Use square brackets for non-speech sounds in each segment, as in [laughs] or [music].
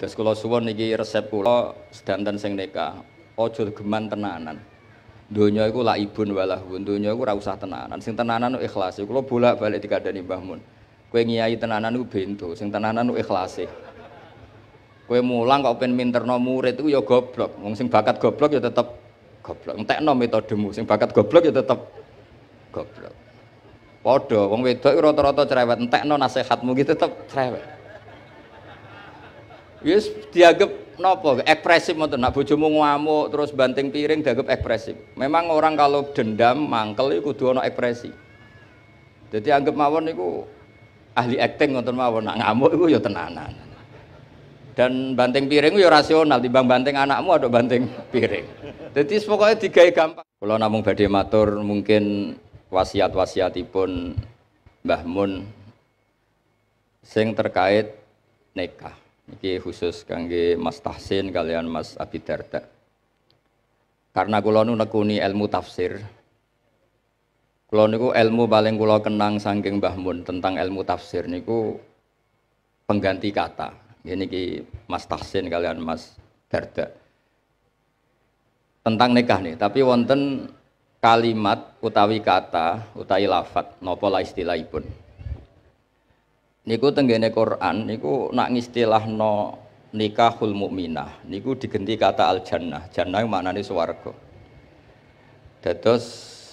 Terus kalau suwon niki resep kula sedanten sing nikah, ojo geman tenanan. Dunia iku lah ibun walahun, donya Dunia ora rausah tenanan. Sing tenanan ikhlas. Kula bolak-balik dikandani Mbah Mun. kue ngiyai tenanan iku bento, sing tenanan iku ikhlase. mulang kau pengen minterno murid iku ya goblok. Wong sing bakat goblok ya tetep goblok. Entekno metodemu, sing bakat goblok ya tetep goblok. Podo, wong wedok rata-rata cerewet, entekno nasihatmu gitu tetep cerewet. Yes, dianggap nopo ekspresif mau nak bojomu ngamuk terus banting piring dianggap ekspresif. Memang orang kalau dendam mangkel itu dua no ekspresi. Jadi anggap mawon itu ahli acting ngoten mawon nak ngamuk itu ya tenanan. Dan banting piring itu ya rasional timbang banting anakmu ada banting piring. Jadi pokoknya digawe gampang. Kalau namung badai matur mungkin wasiat-wasiatipun Mbah Mun sing terkait nikah. Ini khusus kangge Mas Tahsin kalian Mas Abi Darda. Karena kula nu nekuni ilmu tafsir. Kula niku ilmu paling kula kenang saking Mbah Mun tentang ilmu tafsir niku pengganti kata. Ini ki Mas Tahsin kalian Mas Darda. Tentang nikah nih, tapi wonten kalimat utawi kata utawi lafat nopo istilah istilahipun. Niku tenggene Quran niku nak no nikahul mukminah niku digenti kata al jannah. Jannah suwargo. swarga.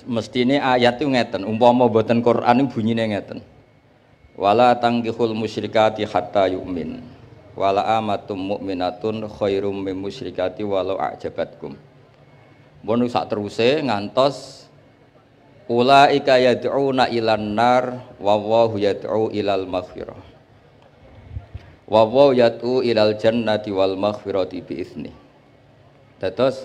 mesti ini ayat itu ngeten, umpama mboten Quran niku bunyine ngeten. Wala tangkihul musyrikati hatta yu'min. Wala amatum mu'minatun khairum min musyrikati walau ajabatkum. Bon sak teruse ngantos Ulaika yad'una ilan nar wallahu yad'u ilal maghfirah. Wallahu yad'u ilal jannati wal maghfirah bi isni. Terus,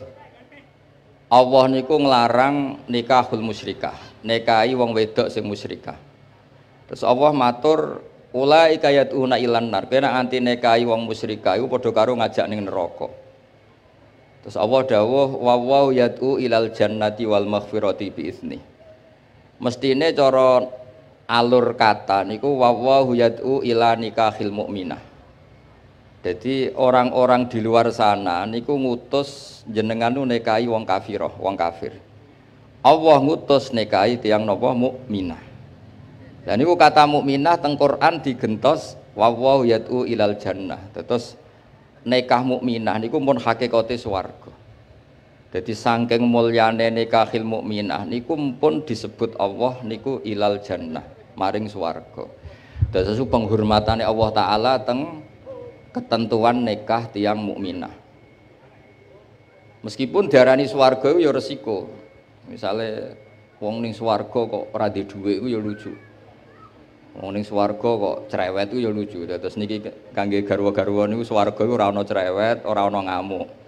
Allah niku ngelarang nikahul musyrikah, nikahi wong wedok sing musyrikah. Terus Allah matur ulaika yad'una ilan nar. Kena anti nikahi wong musyrikah Itu padha karo ngajak ning neraka. Terus Allah dawuh wa yad'u ilal jannati wal maghfirati bi isni. Mesti ini coro alur kata niku wawahu yad'u ila nikahil mukminah. Jadi orang-orang di luar sana niku ngutus jenengan nekai nikahi wong kafiroh, wong kafir. Allah ngutus nikahi tiang nopo mukminah. Dan niku kata mukminah teng Quran digentos wawahu yad'u ilal jannah. Terus nikah mukminah niku pun hakikate swarga. Jadi sangking mulyane nikahil mukminah niku pun disebut Allah niku ilal jannah maring swarga. sesuatu penghormatane Allah taala teng ketentuan nikah tiang mukminah. Meskipun diarani swarga ya resiko. wong ning swarga kok ora duwe dhuwit ya lucu. Wong ning swarga kok cerewet itu ya lucu. Terus niki kangge garwa-garwa niku swarga ora ana cerewet, ora ana ngamuk.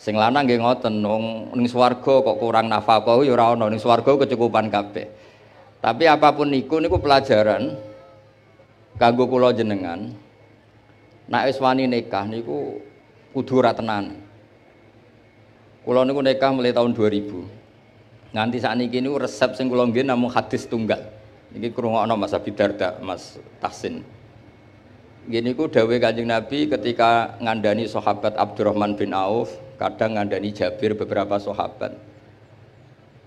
Sing lanang nggih ngoten nung ning swarga kok kurang nafkah ya ora ana ning swarga kecukupan kabeh. Tapi apapun niku niku pelajaran kanggo kula jenengan. Nek wis wani nikah niku kudu ora tenan. Kula niku nikah mulai tahun 2000. Nganti sakniki niku resep sing kula nggih namung hadis tunggal. Ini krungokno Mas Abidarda, Mas Tahsin. Gini ku dawe kanjeng Nabi ketika ngandani sahabat Abdurrahman bin Auf kadang ngandani Jabir beberapa sahabat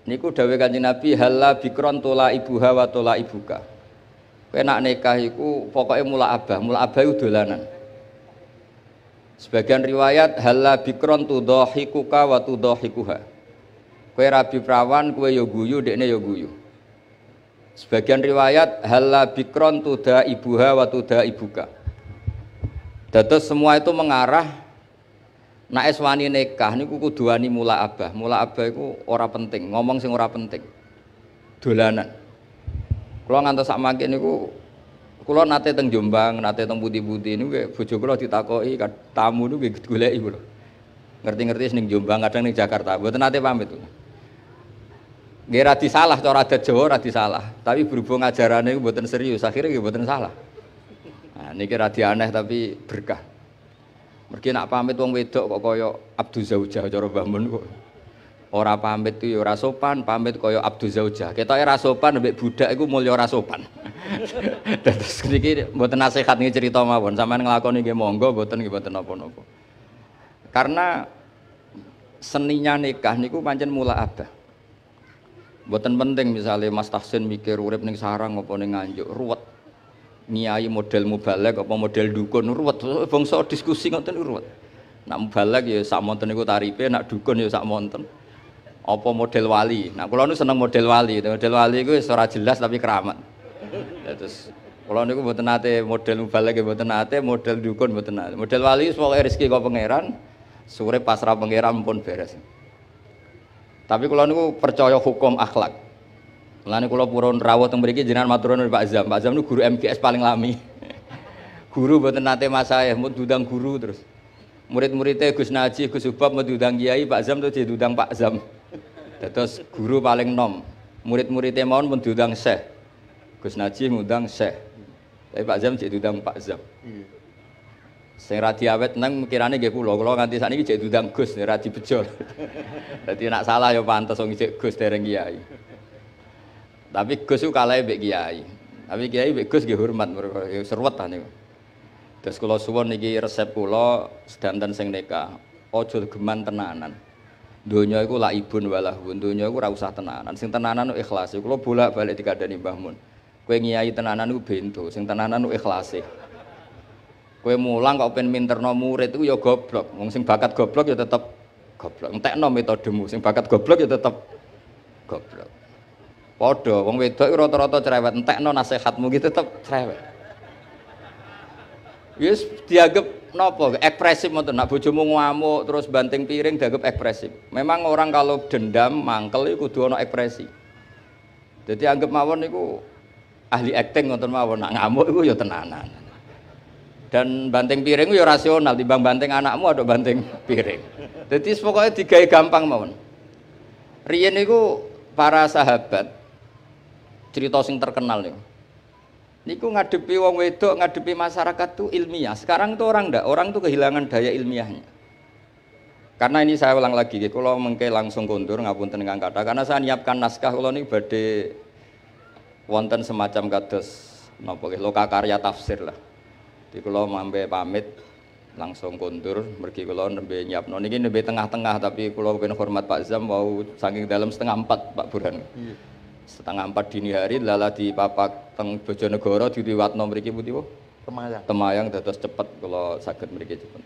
niku dawuh Kanjeng Nabi halla bikron tola ibuha hawa tola ibuka kowe nak nikah iku pokoknya mula abah mula abah itu dolanan sebagian riwayat halla bikron tudhahikuka wa tudhahikuha kue rabi prawan kue yo ya guyu dekne yo ya guyu sebagian riwayat halla bikron tuda ibuha wa tuda ibuka tetes semua itu mengarah Nah nah, wani nikah kuku dua nih mula abah. Mula abah itu ora penting, ngomong sing ora penting. Dolanan. kalau ngantos sak ini kuku, kalau nate teng Jombang, nate teng budi-budi ini gue bujuk kalau ditakoi tamu gue gula ibu lo. Ngerti-ngerti ning Jombang, kadang nih Jakarta. buat nate pamit. Nggih rati salah, cara ada Jawa rati salah, tapi berhubung ajarannya gue mboten serius, akhirnya gue mboten salah. Nah, kira ra aneh tapi berkah. Mergi nak pamit wong wedok kok kaya Abdu Zaujah cara bangun kok. Ora pamit ku ya ora sopan, pamit kaya Abdu Zaujah. Ketoke ora sopan mbek budak iku mulya ora sopan. [laughs] Dados niki mboten nasihat niki cerita mawon. Sampeyan nglakoni nggih monggo mboten nggih mboten napa-napa. Karena seninya nikah niku pancen mula abah. Mboten penting misalnya Mas Tahsin mikir urip ning sarang apa ning nganjuk, ruwet niai model mubalek apa model dukun ruwet bangsa diskusi ngoten ruwet nak mubalek ya sak monten iku tarife nak dukun ya sak monten apa model wali nah kula nu seneng model wali model wali iku wis ora jelas tapi keramat terus kula niku mboten nate model mubalek ya, mboten nate model dukun mboten nate model wali pokoke rezeki kok pangeran sore pasrah pangeran pun beres tapi kalau niku percaya hukum akhlak Mulane kula purun rawuh teng mriki jenengan matur nuwun Pak Zam. Pak Zam niku guru MGS paling lami. [laughs] guru mboten nate saya mau dudang guru terus. Murid-muridnya Gus Najih, Gus Subab mau dudang Kiai, Pak Zam jadi dudang Pak Zam. Terus guru paling nom. Murid-muridnya mau pun dudang Syekh. Gus Najih ngundang Syekh. Tapi Pak Zam jadi dudang Pak Zam. Iya. Sing radi awet nang mikirane nggih kula, kula nganti sakniki jadi dudang Gus, radi pecol [laughs] Dadi nak salah ya pantes wong jadi Gus dereng Kiai. Tapi Gus itu kalah mbek kiai. Tapi kiai mbek Gus nggih hormat mergo ya seruatan ta niku. Terus kalau suwun niki resep kula sedanten sing nikah. Ojo geman tenanan. dunia iku la ibun walahun. bun iku ora usah tenanan. Sing tenanan ikhlas. Ya kula bolak-balik dikandani nimbah Mun. kue ngiyai tenanan iku bintu, sing tenanan iku ikhlase. Kue mulang kok pengen minterno murid iku ya goblok. Wong sing bakat goblok ya tetep goblok. Entekno metodemu, sing bakat goblok ya tetep goblok. Podo, wong wedok rata-rata cerewet, no nasihatmu gitu tetap cerewet. Yes, dianggap nopo ekspresif mboten nak bujumu ngamuk terus banting piring dianggap ekspresif. Memang orang kalau dendam mangkel itu dua ana ekspresi. Jadi anggap mawon itu ahli acting ngoten mawon nak ngamuk itu ya tenanan. Dan banting piring itu ya rasional dibang banting anakmu ada banting piring. Jadi pokoknya digaya gampang mawon. Rien itu para sahabat cerita sing terkenal ya. Niku ngadepi wong wedok, ngadepi masyarakat tuh ilmiah. Sekarang tuh orang ndak, orang tuh kehilangan daya ilmiahnya. Karena ini saya ulang lagi, kalau mengkay langsung kondur ngapun tenang kata. Karena saya nyiapkan naskah kalau ini badai wonten semacam kados nopo loka karya tafsir lah. Jadi kalau mampir pamit langsung kontur, pergi kalau nembe nyiap noni ini nembe tengah-tengah tapi kalau pengen hormat Pak Zam mau saking dalam setengah empat Pak Burhan. Iya setengah empat dini hari lala di papak teng Bojonegoro di riwat nomor iki putih temayang temayang terus cepet kalau sakit mereka cepet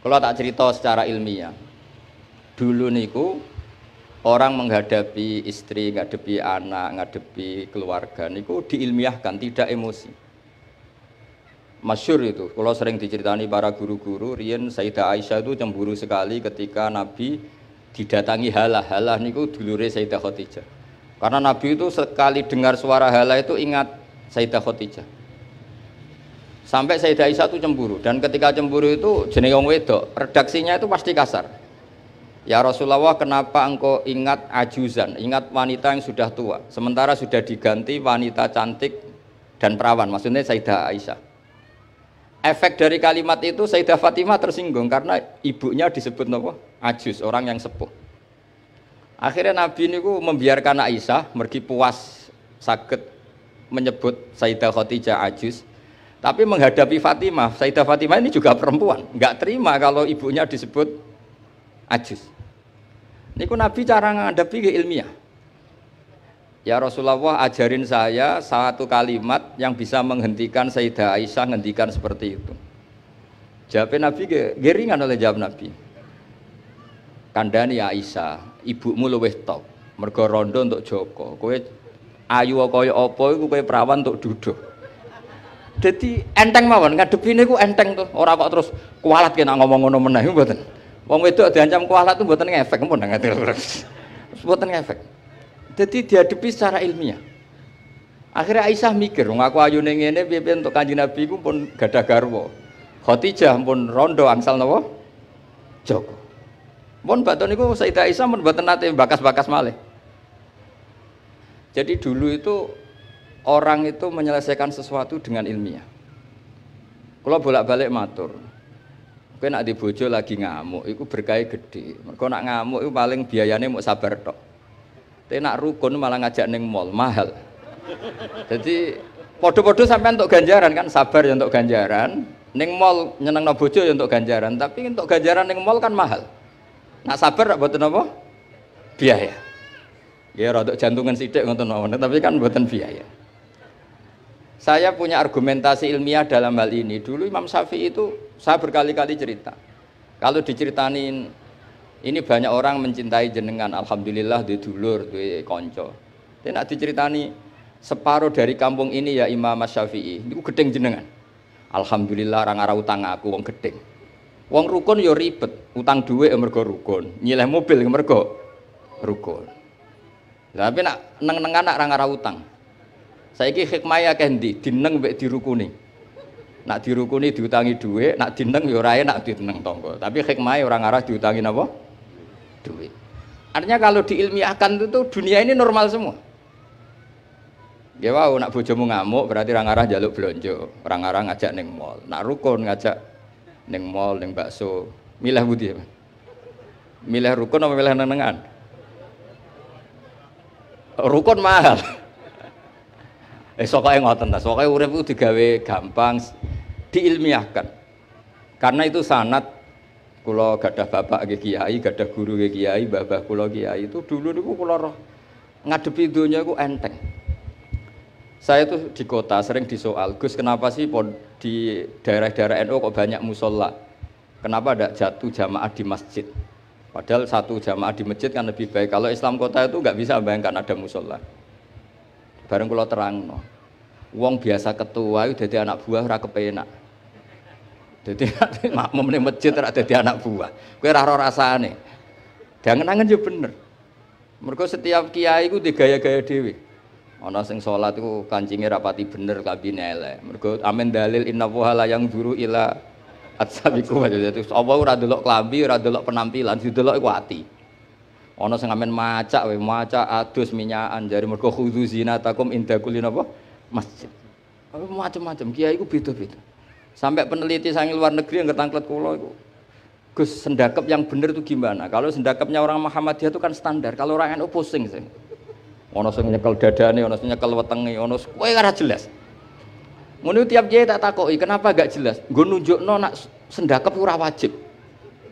kalau tak cerita secara ilmiah dulu niku orang menghadapi istri ngadepi anak ngadepi keluarga niku diilmiahkan tidak emosi masyur itu kalau sering diceritani para guru-guru Rien Sayyidah Aisyah itu cemburu sekali ketika Nabi didatangi halah halah niku dulure Sayyidah Khadijah karena Nabi itu sekali dengar suara hala itu ingat Sayyidah Khadijah. Sampai Sayyidah Isa itu cemburu dan ketika cemburu itu jenenge wong wedok, redaksinya itu pasti kasar. Ya Rasulullah, kenapa engkau ingat ajuzan, ingat wanita yang sudah tua, sementara sudah diganti wanita cantik dan perawan, maksudnya Sayyidah Aisyah. Efek dari kalimat itu Sayyidah Fatimah tersinggung karena ibunya disebut nopo ajuz, orang yang sepuh. Akhirnya Nabi niku membiarkan Aisyah mergi puas sakit menyebut Sayyidah Khadijah ajus. Tapi menghadapi Fatimah, Sayyidah Fatimah ini juga perempuan, nggak terima kalau ibunya disebut ajus. Niku Nabi cara menghadapi ke ilmiah. Ya Rasulullah ajarin saya satu kalimat yang bisa menghentikan Sayyidah Aisyah menghentikan seperti itu. Jawabnya Nabi geringan oleh jawab Nabi. Kandani ya Aisyah, ibumu luwih top Mergo rondo untuk Joko. Kowe ayu kaya apa iku kowe perawan untuk duduk. Jadi enteng mawon ngadepi niku enteng tuh. Ora kok terus kualat kena ngomong ngono meneh mboten. Wong wedok diancam kualat tuh mboten ngefek pun terus Mboten ngefek. Jadi dihadapi secara ilmiah. Akhirnya Aisyah mikir, wong aku ayune ngene piye-piye untuk Kanjeng Nabi ku pun gadah garwa. Khotijah pun rondo angsal napa? Joko. Mun baton niku Sayyidah Aisyah mun mboten nate bakas-bakas malih. Jadi dulu itu orang itu menyelesaikan sesuatu dengan ilmiah. Kalau bolak-balik matur, kowe nak dibojo lagi ngamuk, iku bergaya gede. Mergo nak ngamuk iku paling biayanya mau sabar tok. Tapi nak rukun malah ngajak neng mall mahal. Jadi podo-podo sampai untuk ganjaran kan sabar ya untuk ganjaran. Neng mall nyeneng no bojo ya untuk ganjaran. Tapi untuk ganjaran neng mall kan mahal. Nak sabar tak buatan apa? Biaya. Ya rodok jantungan sidik ngoten mawon, tapi kan buatan biaya. Saya punya argumentasi ilmiah dalam hal ini. Dulu Imam Syafi'i itu saya berkali-kali cerita. Kalau diceritain ini banyak orang mencintai jenengan, alhamdulillah di dulur, di konco. Tapi nak diceritani separuh dari kampung ini ya Imam Syafi'i, itu gedeng jenengan. Alhamdulillah orang arah utang aku wong gedeng. Wong rukun yo ya ribet, utang duit ya mergo rukun, nyileh mobil ya mergo rukun. Tapi nak neng-nengan nak utang. utang. kira hikmah ya kendi, dineng di rukuni, Nak di dirukuni diutangi duit, nak dineng yo raya nak dineng tonggo. Tapi hikmah orang arah diutangi napa? Duit. Artinya kalau diilmiahkan itu tuh dunia ini normal semua. Ya wow, nak bojomu ngamuk berarti orang arah jaluk belonjo, orang arah ngajak neng mall. Nak rukun ngajak neng mall neng bakso milah budi apa milah rukun apa milah nenengan rukun mahal [laughs] eh sokai ngoten tas sokai urip itu digawe gampang diilmiahkan karena itu sanat kulo gadah bapak ke kiai gadah guru ke kiai babah kulo kiai itu dulu dulu kulo roh ngadepi dunia itu enteng saya itu di kota sering disoal, Gus kenapa sih di daerah-daerah NU kok banyak musola? Kenapa tidak jatuh jamaah di masjid? Padahal satu jamaah di masjid kan lebih baik. Kalau Islam kota itu nggak bisa bayangkan ada musola. Bareng kalau terang, no. Wong biasa ketua itu jadi anak buah ora kepenak. Jadi [laughs] makmum ini masjid ora jadi anak buah. raro rasa rasane. Dangen-angen yo bener. Mereka setiap kiai itu digaya-gaya Dewi ana sing salat iku kancinge rapati bener kabine elek mergo amin dalil inna wa la yang duru ila atsabiku itu apa ora delok klambi ora delok penampilan delok iku ati ana sing amin macak we macak adus minyakan jari mergo khudzu zinatakum inda kulli napa masjid macam-macam kiai iku beda-beda sampai peneliti sang luar negeri yang ketangklet kula iku Gus sendakep yang bener itu gimana? Kalau sendakepnya orang Muhammadiyah itu kan standar. Kalau orang NU pusing sih. Ono sing nyekel dadane, ono sing nyekel wetenge, ono kowe ora jelas. Ngono tiap kiai tak takoki, kenapa gak jelas? Nggo nunjukno nak sendakep ora wajib.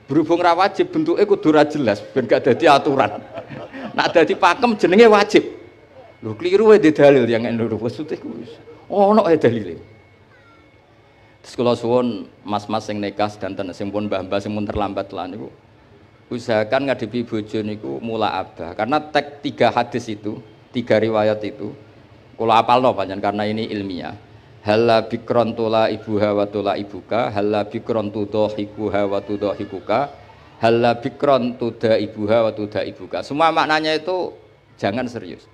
Berhubung ora wajib bentuke kudu ora jelas ben gak dadi aturan. [laughs] nak dadi pakem jenenge wajib. Lho keliru wae dalil yang ngono maksudku wis. Ono ae dalile. Terus kula suwun mas-mas sing nekas dan sing pun mbah-mbah sing pun terlambat lan niku usahakan ngadepi bojo niku mula abah karena tek tiga hadis itu tiga riwayat itu kula apal no panjang karena ini ilmiah halla bikron tula ibu hawa tula ibuka halla bikron tudo hiku hawa tudo hikuka halla bikron tuda ibu hawa tuda ibuka semua maknanya itu jangan serius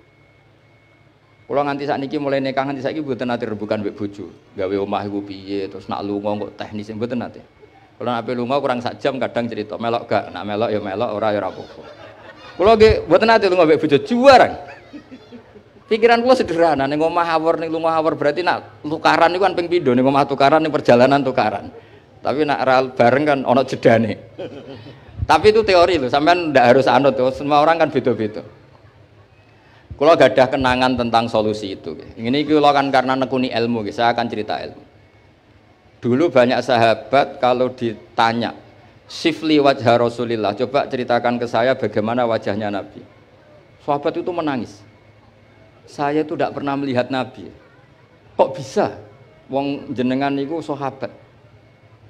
kalau nganti saat ini mulai nekang nganti saat ini buat nanti rebukan bik bojo gawe omah ibu piye terus nak lu kok teknis buat nanti kalau nape lunga kurang sak jam kadang cerita melok gak, nak melok ya melok, orang ya rapuh. Kalau gak buat nanti lunga bek bujo juara. Pikiran lu sederhana, nih omah nih nih lunga hawar berarti nak tukaran nih kan pengbido nih ngomah tukaran nih perjalanan tukaran. Tapi nak ral bareng kan ono nih. Tapi itu teori loh, sampean ndak harus anut tuh. Oh, semua orang kan beda-beda. Kalau gak ada kenangan tentang solusi itu, ini kalau kan karena nekuni ilmu, saya akan cerita ilmu. Dulu banyak sahabat kalau ditanya Sifli wajah Rasulillah Coba ceritakan ke saya bagaimana wajahnya Nabi Sahabat itu menangis Saya itu tidak pernah melihat Nabi Kok bisa Wong jenengan itu sahabat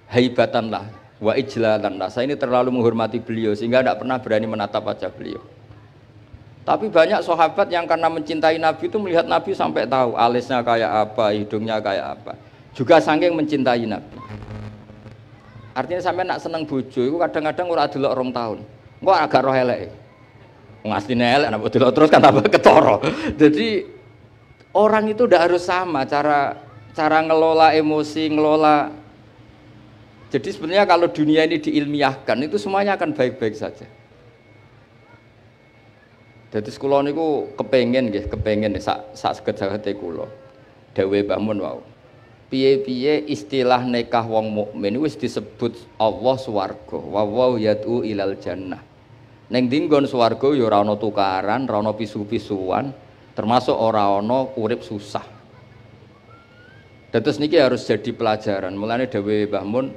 Haibatan lah Wa ijlalan lah Saya ini terlalu menghormati beliau Sehingga tidak pernah berani menatap wajah beliau tapi banyak sahabat yang karena mencintai Nabi itu melihat Nabi sampai tahu alisnya kayak apa, hidungnya kayak apa juga saking mencintai Nabi. Artinya sampai nak seneng bojo itu kadang-kadang ora delok orang tahun. kok agak roh elek. nelayan asline elek terus kan tambah ketoro. [laughs] Jadi orang itu udah harus sama cara cara ngelola emosi, ngelola jadi sebenarnya kalau dunia ini diilmiahkan itu semuanya akan baik-baik saja. Jadi sekolah niku kepengen kepengen sak sak sekedar kula. Dewe Mbah Bangun, Wow piye-piye istilah nikah wong mukmin wis disebut Allah swarga wa wa yatu ilal jannah ning dinggon swarga ya ora ana tukaran ora ana pisu-pisuan termasuk ora ana urip susah Dados niki harus jadi pelajaran mulane dewe Mbah Mun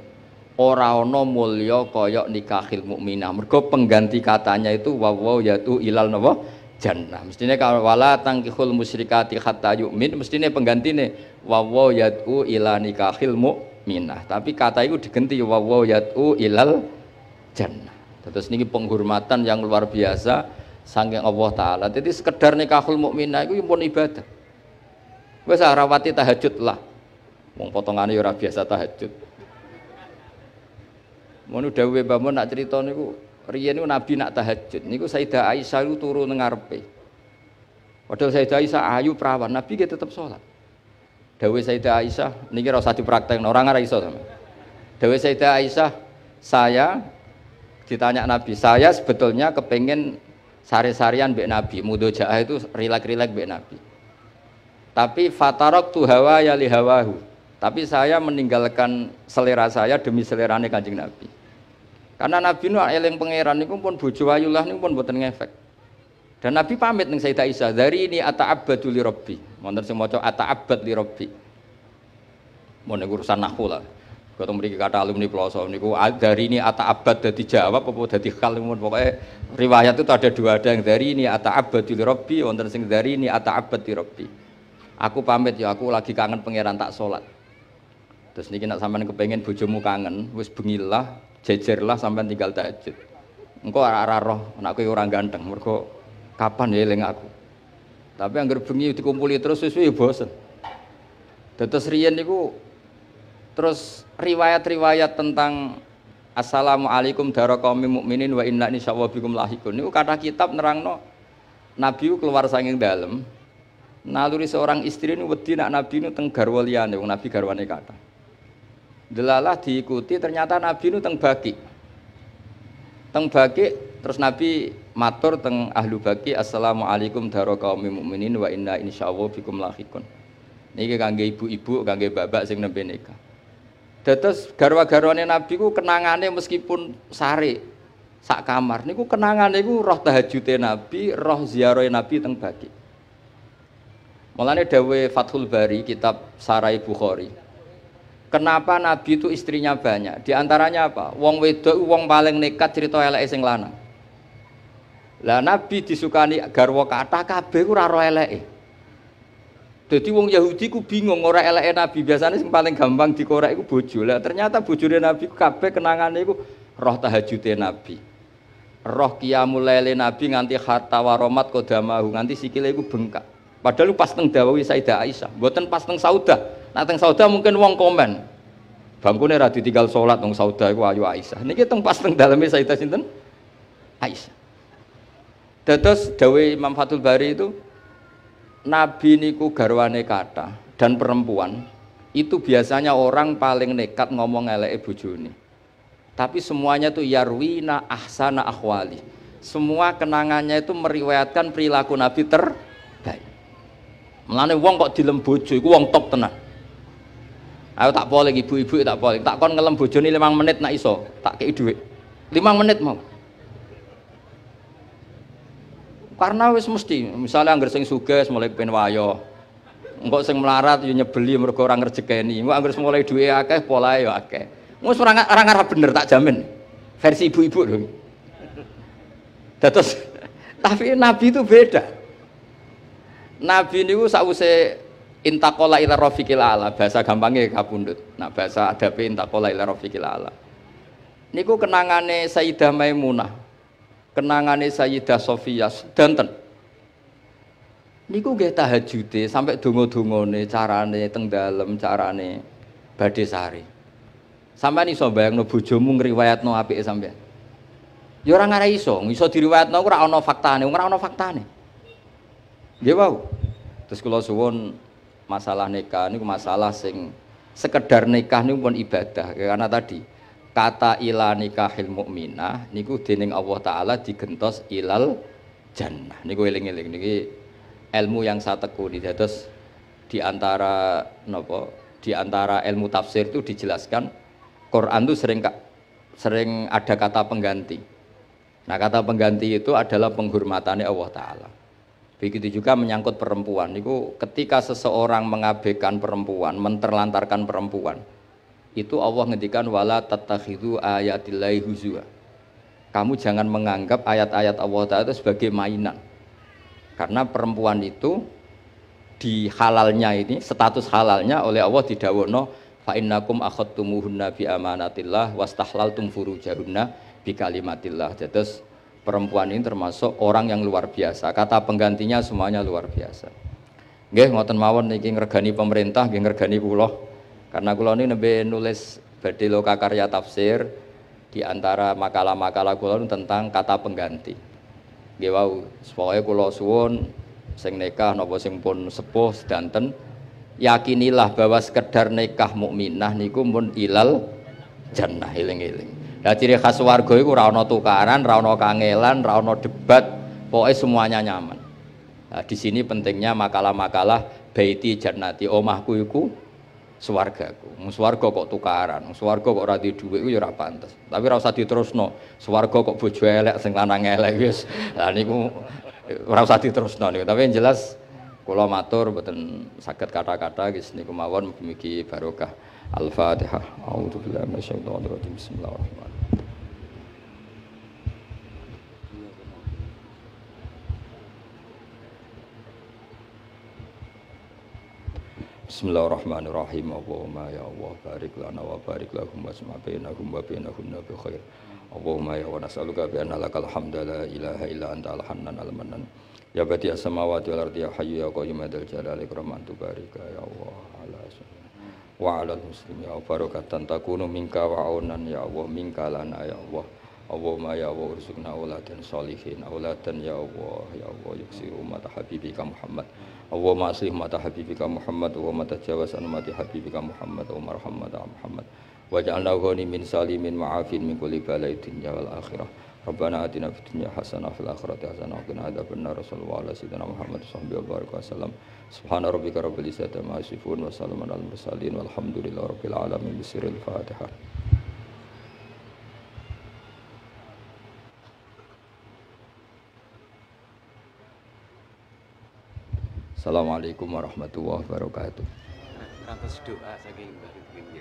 ora ana mulya kaya nikahil mukminah mergo pengganti katanya itu wa wa yatu ilal napa jannah. Mestinya kalau wala tangkihul musyrikati hatta yu'min, mestinya penggantine wawo yad'u ila nikahil minah. Tapi kata itu diganti wawo yad'u ilal jannah. Terus ini penghormatan yang luar biasa sangking Allah Ta'ala. Jadi sekedar nikahul mu'minah itu pun ibadah. Bisa ah, rawati tahajud lah. Wong potongane ora biasa tahajud. Mun dawuhe bamun nak cerita niku Riyen Nabi nak tahajud niku Sayyidah Aisyah itu turun ning ngarepe. Padahal Sayyidah Aisyah ayu perawan, Nabi dia tetap sholat. Dawe Sayyidah Aisyah niki ora usah dipraktekno, orang ora iso sama. Dawe Sayyidah Aisyah, saya ditanya Nabi, saya sebetulnya kepengen sari-sarian mbek Nabi, mudojaah itu rilek-rilek mbek Nabi. Tapi fatarok tu hawa ya lihawahu. Tapi saya meninggalkan selera saya demi selera kancing Nabi. Karena Nabi nu eling pangeran niku pun bojo ayulah niku pun mboten ngefek. Dan Nabi pamit dengan Sayyidah Isa "Dari ini ata'abbadu li rabbi." Wonten sing ata abad li rabbi. Mun urusan aku lah. Kata mereka kata alumni peloso niku dari ini ata abad dari jawab apa dari kalimun pokoknya riwayat itu ada dua ada yang dari ini ata abad di Robi wonten sing dari ini ata abad di Robi. Aku pamit ya aku lagi kangen pangeran tak sholat. Terus ini nak sampean kepengen bojomu kangen wis bengilah jejerlah sampai tinggal tajud engkau arah roh nak orang ganteng mergo kapan ya eling aku tapi yang bengi dikumpuli terus wis ya bosan. terus riyen niku terus riwayat-riwayat tentang Assalamualaikum darakami mukminin wa inna ni bikum lahiqun niku kata kitab nerangno nabi keluar sanging dalem naluri seorang istri ini wedi nak nabi ini teng garwa liyane nabi garwane kata delalah diikuti ternyata Nabi nu teng baki. Teng baki terus Nabi matur teng ahlu baki assalamualaikum daro kaum mukminin wa inna insyaallah bikum lahiqun. Niki kangge ibu-ibu kangge babak sing nembe nikah. Dados garwa-garwane Nabi ku kenangane meskipun sare sak kamar niku kenangane ku roh tahajute Nabi, roh ziarah Nabi teng baki. Mulane dawe Fathul Bari kitab Sarai Bukhari. Kenapa Nabi itu istrinya banyak? Di antaranya apa? Wong wedok wong paling nekat cerita elek sing lanang. Lah Nabi disukani garwa kata kabeh ora roh eleke. Jadi wong Yahudi ku bingung ora eleke Nabi. Biasanya sing paling gampang dikorek iku bojo. Lah ternyata bojone Nabi ku kabeh kenangane iku roh tahajude Nabi. Roh kiamu lele Nabi nganti harta waromat kodamahu nganti sikile iku bengkak. Padahal pas teng dawuhi Sayyidah Aisyah, mboten pas teng Saudah. Nah teng sauda mungkin uang komen. Bangku nih radit tinggal sholat wong sauda iku ayu Aisyah. Niki teng pas teng daleme saya sinten? Aisyah. Dados Dewi Imam Fathul Bari itu Nabi niku garwane kata dan perempuan itu biasanya orang paling nekat ngomong elek Juni. Tapi semuanya tuh yarwina ahsana akhwali. Semua kenangannya itu meriwayatkan perilaku Nabi terbaik. Melane wong kok dilem bojo iku wong top tenan. Aku tak boleh ibu-ibu tak boleh. Tak kon ngelem bojone 5 menit nak iso, tak kei dhuwit. 5 menit mau. Karena wis mesti, misalnya anggar sing sugih mulai kepen wayo. Engko sing melarat yo nyebeli mergo ora ngerjekeni. Engko anggar mulai duwe akeh pola yo akeh. mus orang orang arah bener tak jamin. Versi ibu-ibu dong, tetos [laughs] tapi nabi itu beda. Nabi niku sausai intakola ila rafiqil ala bahasa gampangnya ya, kabundut nah bahasa adabi intakola ila rafiqil ala niku kenangane Sayyidah Maimunah kenangane Sayyidah Sofia danten niku nggih tahajude sampai donga-dongane carane teng dalem carane badhe sari sampean iso bayangno bojomu ngriwayatno apike sampean ya ora ngarai iso iso diriwayatno ora ana faktane ora ana faktane nggih wau terus kula suwun masalah nikah ini masalah sing sekedar nikah ini pun ibadah karena tadi kata ila nikahil mukminah niku dening Allah taala digentos ilal jannah niku eling-eling niki ilmu yang saya tekuni terus di antara nopo di antara ilmu tafsir itu dijelaskan Quran itu sering sering ada kata pengganti. Nah, kata pengganti itu adalah penghormatannya Allah taala. Begitu juga menyangkut perempuan. Itu ketika seseorang mengabaikan perempuan, menterlantarkan perempuan, itu Allah ngedikan wala tattakhidhu ayatillahi huzwa. Kamu jangan menganggap ayat-ayat Allah Ta'ala itu sebagai mainan. Karena perempuan itu di halalnya ini, status halalnya oleh Allah didawakno fa innakum akhadtumuhunna bi amanatillah wastahlaltum furujahunna bi kalimatillah. Jadi perempuan ini termasuk orang yang luar biasa. Kata penggantinya semuanya luar biasa. Nggih ngoten mawon niki ngregani pemerintah, nggih ngregani kula. Karena kula ini nembe nulis badhe loka karya tafsir di antara makalah-makalah kula tentang kata pengganti. Nggih wau, pokoke kula suwun sing nikah napa sing pun sepuh sedanten yakinilah bahwa sekedar nikah mukminah niku pun ilal jannah eling-eling. Nah, ciri khas warga itu rawon tukaran, rawon kangelan, rawon debat, pokoknya semuanya nyaman. Nah, di sini pentingnya makalah-makalah baiti jernati omahku itu suwargaku. Suwarga kok tukaran, suwarga kok rati duwe itu ya pantas. Tapi rasa usah diterusno. suwarga kok bojo elek sing lanang elek wis. Lah ini ora usah diterusno Tapi yang jelas kulo matur betul sakit kata-kata guys ini mawon memiliki barokah. Al-Fatihah. A'udzubillahi minasyaitonir rajim. Bismillahirrahmanirrahim. Bismillahirrahmanirrahim. Allahumma ya Allah barik lana wa barik lakum wa sma bainahum wa bainahum bi khair. Allahumma ya wa nas'aluka bi anna lakal hamda la ilaha illa anta al-hannan al Ya badi as-samawati wal ardi ya hayyu ya qayyum ya dzal jalali ikram barika ya Allah ala wa alal muslim ya barakatan takunu minka wa aunan ya Allah minka lana ya Allah Allahumma ya Allah urzuqna auladan solihin auladan ya Allah ya Allah yuksiru mata habibika Muhammad Allahumma aslih mata habibika Muhammad Allahumma tajawaz an habibika Muhammad Allahumma rahmat Muhammad waj'alna ghani min salimin ma'afin min kulli balai dunya wal akhirah Rabbana atina fid dunya hasanah fil akhirati hasanah wa qina adzabannar. Sallallahu Muhammad sallallahu alaihi wasallam. Subhana rabbika rabbil izzati amma yasifun wa salamun alal mursalin walhamdulillahi alamin. Bisiril Fatihah. Assalamualaikum warahmatullahi wabarakatuh. Nah, Rantas doa saking Mbak